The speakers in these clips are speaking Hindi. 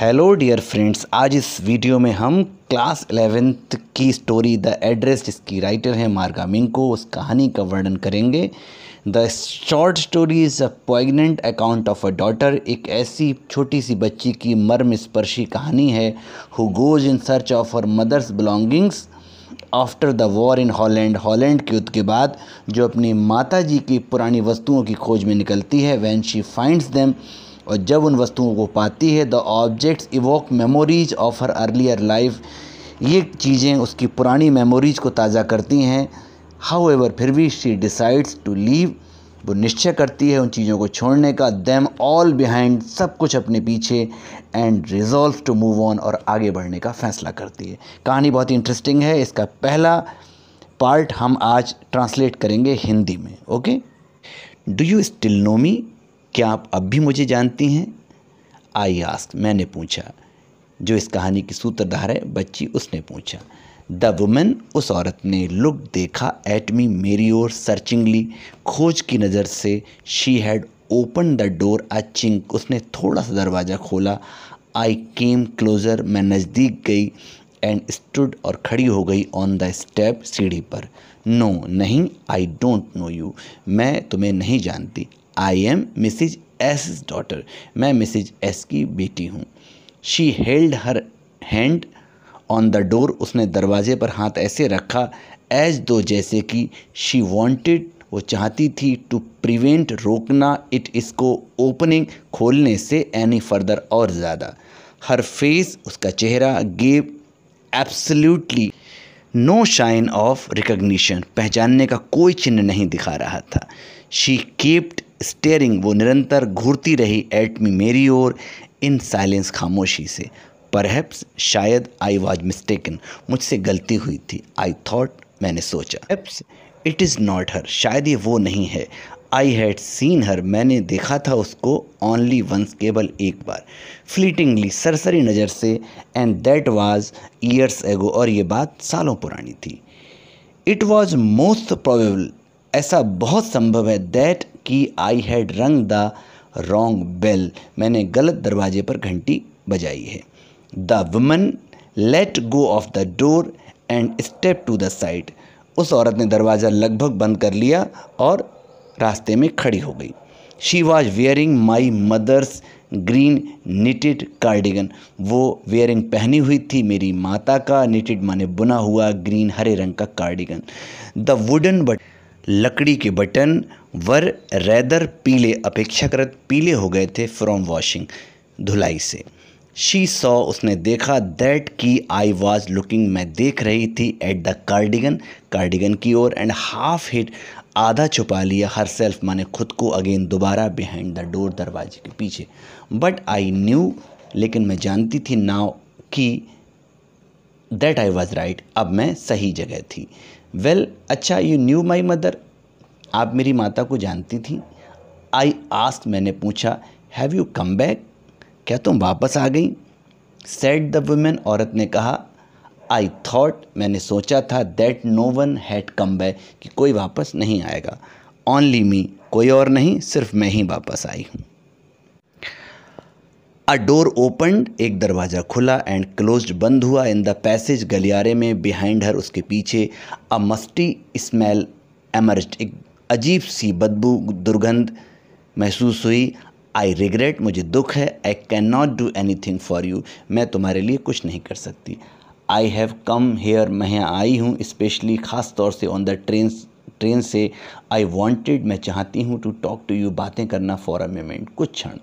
हेलो डियर फ्रेंड्स आज इस वीडियो में हम क्लास एलेवेंथ की स्टोरी द एड्रेस जिसकी राइटर है मार्गा मिंको उस कहानी का वर्णन करेंगे the short story is a poignant account of a daughter एक ऐसी छोटी सी बच्ची की मर्म स्पर्शी कहानी है who goes in search of her mother's belongings after the war in Holland Holland के युद्ध के बाद जो अपनी माता जी की पुरानी वस्तुओं की खोज में निकलती है वैन शी फाइंड्स दैम और जब उन वस्तुओं को पाती है the objects evoke memories of her earlier life ये चीज़ें उसकी पुरानी मेमोरीज को ताज़ा करती हैं हाउ एवर फिर भी शी डिसाइड्स टू लीव वो निश्चय करती है उन चीज़ों को छोड़ने का दैम ऑल बिहाइंड सब कुछ अपने पीछे and resolve to move on और आगे बढ़ने का फ़ैसला करती है कहानी बहुत ही इंटरेस्टिंग है इसका पहला पार्ट हम आज ट्रांसलेट करेंगे हिंदी में okay do you still know me क्या आप अब भी मुझे जानती हैं आई आस्क मैंने पूछा जो इस कहानी की सूत्रधार है बच्ची उसने पूछा द वुमेन उस औरत ने लुक देखा एटमी मेरी ओर सर्चिंगली खोज की नज़र से she had open the door a chink उसने थोड़ा सा दरवाज़ा खोला आई केम क्लोज़र मैं नज़दीक गई एंड स्टूड और खड़ी हो गई ऑन द स्टेप सीढ़ी पर नो no, नहीं आई डोंट नो यू मैं तुम्हें नहीं जानती I am Mrs S daughter मैं मिसिज एस की बेटी हूँ she held her hand on the door उसने दरवाजे पर हाथ ऐसे रखा एज दो जैसे कि शी वॉन्टेड वो चाहती थी टू प्रिवेंट रोकना इट इसको ओपनिंग खोलने से एनी फर्दर और ज़्यादा हर फेस उसका चेहरा gave absolutely no shine of recognition पहचानने का कोई चिन्ह नहीं दिखा रहा था शी केप्ड स्टेयरिंग वो निरंतर घूरती रही एट मी मेरी ओर इन साइलेंस खामोशी से परहैप्स शायद आई वॉज मिस्टेकन मुझसे गलती हुई थी आई थॉट मैंने सोचा perhaps it is not her शायद ये वो नहीं है आई हैड सीन हर मैंने देखा था उसको ओनली वंस केवल एक बार फ्लीटिंगली सरसरी नज़र से and that was years ago और ये बात सालों पुरानी थी इट वॉज मोस्ट प्रोबेबल ऐसा बहुत संभव है दैट कि I had rung the wrong bell मैंने गलत दरवाजे पर घंटी बजाई है the woman let go of the door and step to the side उस औरत ने दरवाज़ा लगभग बंद कर लिया और रास्ते में खड़ी हो गई she was wearing my mother's green knitted cardigan वो वेयरिंग पहनी हुई थी मेरी माता का निटेड माने बुना हुआ ग्रीन हरे रंग का कार्डिगन द वुडन बट लकड़ी के बटन वर रेदर पीले अपेक्षाकृत पीले हो गए थे फ्रॉम वॉशिंग धुलाई से शी सॉ उसने देखा दैट की आई वॉज लुकिंग मैं देख रही थी एट द कार्डिगन कार्डिगन की ओर एंड हाफ हिट आधा छुपा लिया हर सेल्फ माने खुद को अगेन दोबारा बिहाइंड द डोर दरवाजे के पीछे बट आई न्यू लेकिन मैं जानती थी नाव कि दैट आई वॉज राइट अब मैं सही जगह थी वेल well, अच्छा यू न्यू माई मदर आप मेरी माता को जानती थी आई आस्ट मैंने पूछा हैव यू कम बैक क्या तुम वापस आ गई सेट द वुमेन औरत ने कहा आई थॉट मैंने सोचा था that no one had come back कि कोई वापस नहीं आएगा ओनली मी कोई और नहीं सिर्फ मैं ही वापस आई हूँ अ डोर ओपनड एक दरवाज़ा खुला एंड क्लोज बंद हुआ इन द पैसेज गलियारे में बिहाइंड हर उसके पीछे अ मस्टी स्मेल एमर्ज एक अजीब सी बदबू दुर्गंध महसूस हुई आई रिग्रेट मुझे दुख है I can not do anything for you मैं तुम्हारे लिए कुछ नहीं कर सकती आई हैव कम हेयर मैं यहाँ आई हूँ स्पेशली ख़ास तौर से ऑन द ट्रेन ट्रेन से आई वॉन्टेड मैं चाहती हूँ टू टॉक टू यू बातें करना फॉर अ मोमेंट कुछ क्षण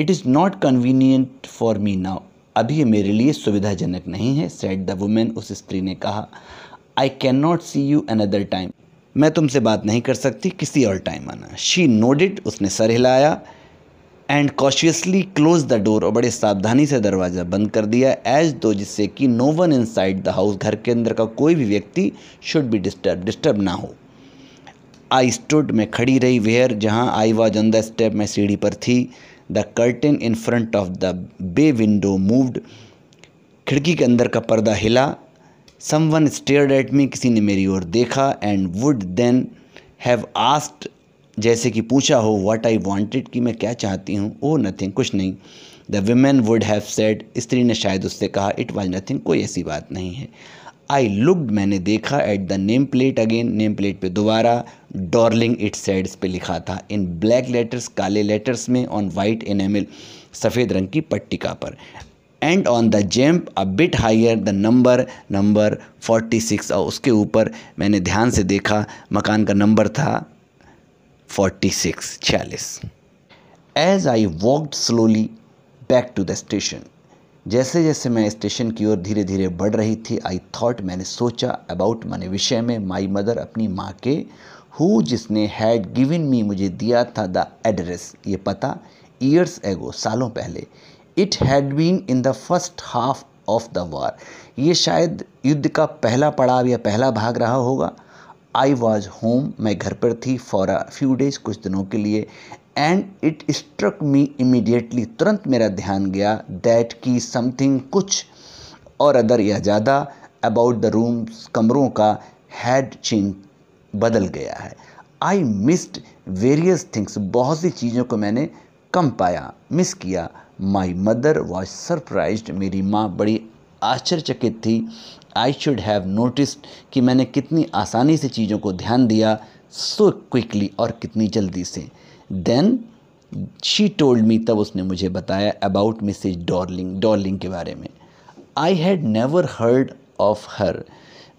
it is not convenient for me now अभी मेरे लिए सुविधाजनक नहीं है सेट द वुमेन उस स्त्री ने कहा I can not see you another time मैं तुमसे बात नहीं कर सकती किसी और टाइम आना शी नोडिड उसने सर हिलाया and cautiously close the door और बड़े सावधानी से दरवाज़ा बंद कर दिया एज दो जिससे कि no one inside the house घर के अंदर का कोई भी व्यक्ति शुड बी डिस्टर्ब डिस्टर्ब ना हो आई स्टूड मैं खड़ी रही वेयर जहाँ I was on the step मैं सीढ़ी पर थी the curtain in front of the bay window moved खिड़की के अंदर का पर्दा हिला someone stare at me किसी ने मेरी ओर देखा and would then have asked जैसे कि पूछा हो वाट आई वॉन्टिड कि मैं क्या चाहती हूँ ओ oh, नथिंग कुछ नहीं the woman would have said स्त्री ने शायद उससे कहा इट वॉज नथिंग कोई ऐसी बात नहीं है आई लुकड मैंने देखा at the name plate again name plate पर दोबारा डॉर्लिंग इट सेड्स पर लिखा था इन ब्लैक लेटर्स काले लेटर्स में ऑन वाइट एनेमल सफ़ेद रंग की पट्टिका पर and on the jamb a bit higher the number number 46 और उसके ऊपर मैंने ध्यान से देखा मकान का नंबर था 46 छियालीस as I walked slowly back to the station जैसे जैसे मैं स्टेशन की ओर धीरे धीरे बढ़ रही थी आई थॉट मैंने सोचा अबाउट मैंने विषय में माई मदर अपनी माँ के हु जिसने हैड गिवन मी मुझे दिया था द एड्रेस ये पता ईयर्स एगो सालों पहले it had been in the first half of the war ये शायद युद्ध का पहला पड़ाव या पहला भाग रहा होगा आई वॉज होम मैं घर पर थी फॉर अ फ्यू डेज कुछ दिनों के लिए and it struck me immediately तुरंत मेरा ध्यान गया दैट की समथिंग कुछ और अदर या ज़्यादा अबाउट द रूम्स कमरों का हैड चेंज बदल गया है आई मिस्ड वेरियस थिंग्स बहुत सी चीज़ों को मैंने कम पाया मिस किया माई मदर वॉज सरप्राइज मेरी माँ बड़ी आश्चर्यचकित थी आई शुड हैव नोटिस कि मैंने कितनी आसानी से चीज़ों को ध्यान दिया सो so क्विकली और कितनी जल्दी से देन शी टोल्ड मी तब उसने मुझे बताया अबाउट मिसेज डॉर्लिंग डॉर्लिंग के बारे में I had never heard of her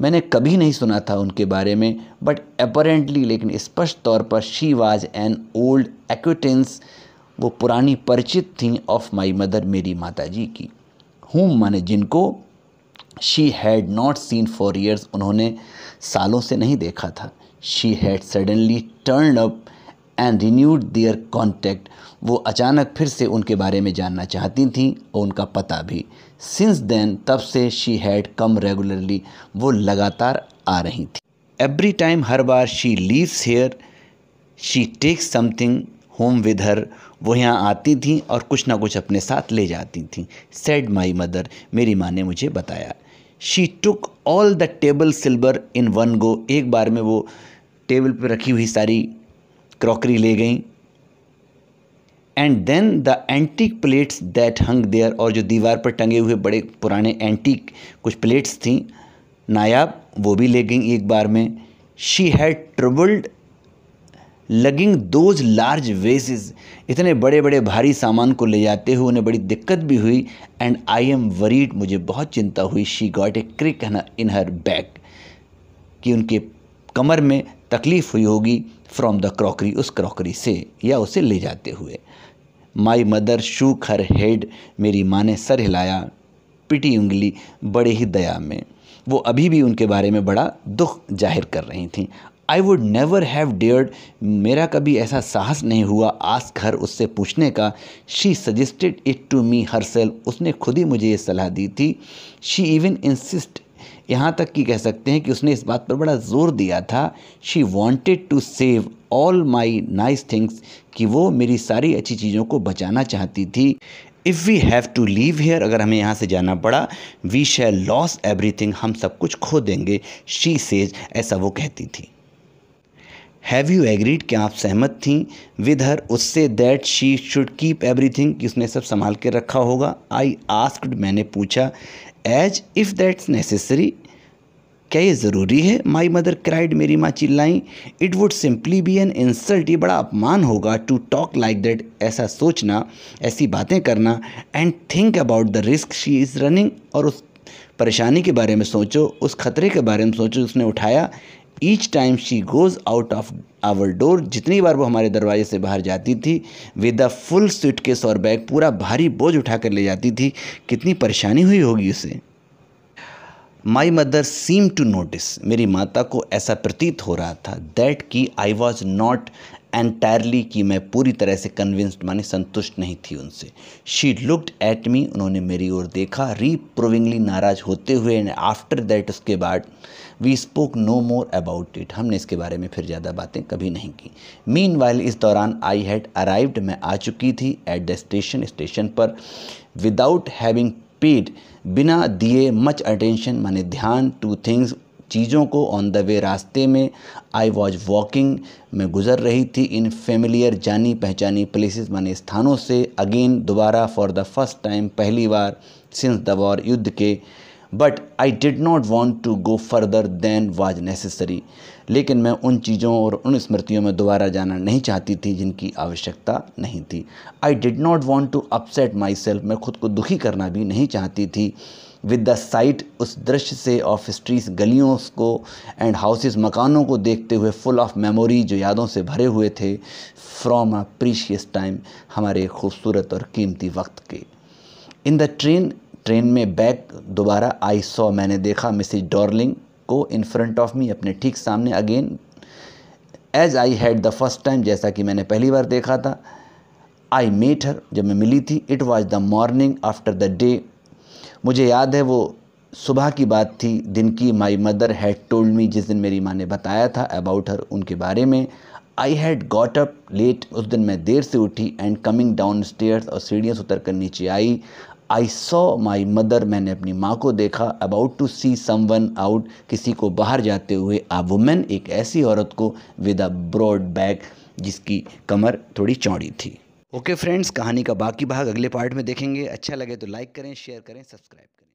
मैंने कभी नहीं सुना था उनके बारे में बट अपरेंटली लेकिन स्पष्ट तौर पर she was an old acquaintance वो पुरानी परिचित थी ऑफ माई मदर मेरी माता जी की हूँ माने जिनको she had not seen for years उन्होंने सालों से नहीं देखा था she had suddenly turn up and renewed their contact वो अचानक फिर से उनके बारे में जानना चाहती थी और उनका पता भी सिंस देन तब से शी हैड कम रेगुलरली वो लगातार आ रही थी एवरी टाइम हर बार she leaves here she takes something home with her वो यहाँ आती थी और कुछ ना कुछ अपने साथ ले जाती थीं सेड माई मदर मेरी माँ ने मुझे बताया she took all the table silver in one go एक बार में वो टेबल पर रखी हुई सारी क्रॉकरी ले गई and then the antique plates that hung there और जो दीवार पर टंगे हुए बड़े पुराने एंटीक कुछ प्लेट्स थी नायाब वो भी ले गई एक बार में she had troubled lugging those large vases इतने बड़े बड़े भारी सामान को ले जाते हुए उन्हें बड़ी दिक्कत भी हुई एंड आई एम वरीड मुझे बहुत चिंता हुई she got a crick in her back कि उनके कमर में तकलीफ़ हुई होगी फ्रॉम द क्रॉकरी उस क्रॉकरी से या उसे ले जाते हुए my mother shook her head मेरी माँ ने सर हिलाया पिटी उंगली बड़े ही दया में वो अभी भी उनके बारे में बड़ा दुख जाहिर कर रही थी I would never have dared मेरा कभी ऐसा साहस नहीं हुआ आज घर उससे पूछने का she suggested it to me her उसने खुद ही मुझे ये सलाह दी थी शी इवन इंसिस्ट यहाँ तक कि कह सकते हैं कि उसने इस बात पर बड़ा जोर दिया था she wanted to save all my nice things कि वो मेरी सारी अच्छी चीज़ों को बचाना चाहती थी if we have to leave here अगर हमें यहाँ से जाना पड़ा वी शेल लॉस थिंग हम सब कुछ खो देंगे शी सेज ऐसा वो कहती थी हैव यू एग्रीड क्या आप सहमत थी विद हर उससे that she should keep everything कि उसने सब संभाल के रखा होगा आई आस्क्ड मैंने पूछा एज इफ़ दैट्स नेसेसरी क्या ये ज़रूरी है माई मदर क्राइड मेरी माँ चिल्लाई it would simply be an insult ये बड़ा अपमान होगा टू टॉक लाइक दैट ऐसा सोचना ऐसी बातें करना and think about the risk she is running और उस परेशानी के बारे में सोचो उस खतरे के बारे में सोचो उसने उठाया each time she goes out of our door जितनी बार वो हमारे दरवाजे से बाहर जाती थी with a full suitcase और बैग पूरा भारी बोझ उठा कर ले जाती थी कितनी परेशानी हुई होगी उसे my mother seem to notice मेरी माता को ऐसा प्रतीत हो रहा था दैट कि आई वॉज नॉट एंटायरली कि मैं पूरी तरह से कन्विंस्ड माने संतुष्ट नहीं थी उनसे शी लुकड एट मी उन्होंने मेरी ओर देखा रीप्रूविंगली नाराज होते हुए एंड आफ्टर दैट उसके बाद we spoke no more about it हमने इसके बारे में फिर ज़्यादा बातें कभी नहीं की मीन वाइल इस दौरान आई हैड अराइव्ड मैं आ चुकी थी एट द स्टेशन स्टेशन पर विदाउट हैविंग पेड बिना दिए मच अटेंशन माने ध्यान टू थिंग्स चीज़ों को ऑन द वे रास्ते में आई वॉज वॉकिंग में गुजर रही थी इन फेमिलियर जानी पहचानी प्लेसेस माने स्थानों से अगेन दोबारा फॉर द फर्स्ट टाइम पहली बार सिंस द वॉर युद्ध के but I did not want to go further than was necessary लेकिन मैं उन चीज़ों और उन स्मृतियों में दोबारा जाना नहीं चाहती थी जिनकी आवश्यकता नहीं थी I did not want to upset myself मैं खुद को दुखी करना भी नहीं चाहती थी विद द साइट उस दृश्य से ऑफ स्ट्रीट्स गलियों को एंड हाउसेस मकानों को देखते हुए फुल ऑफ मेमोरी जो यादों से भरे हुए थे फ्रॉम अ प्रीशियस टाइम हमारे खूबसूरत और कीमती वक्त के इन द ट्रेन ट्रेन में बैक दोबारा आई सॉ मैंने देखा मिसिज डॉर्लिंग को इन फ्रंट ऑफ मी अपने ठीक सामने again as I had the first time जैसा कि मैंने पहली बार देखा था आई मेट हर जब मैं मिली थी it was the morning after the day मुझे याद है वो सुबह की बात थी दिन की my mother had told me जिस दिन मेरी माँ ने बताया था अबाउट हर उनके बारे में I had got up late उस दिन मैं देर से उठी एंड कमिंग डाउन स्टेयर्स और सीढ़ियाँ उतर कर नीचे आई आई सॉ माई मदर मैंने अपनी माँ को देखा about to see someone out किसी को बाहर जाते हुए आ वुमेन एक ऐसी औरत को विद अ ब्रॉड बैग जिसकी कमर थोड़ी चौड़ी थी ओके फ्रेंड्स कहानी का बाकी भाग अगले पार्ट में देखेंगे अच्छा लगे तो लाइक करें शेयर करें सब्सक्राइब करें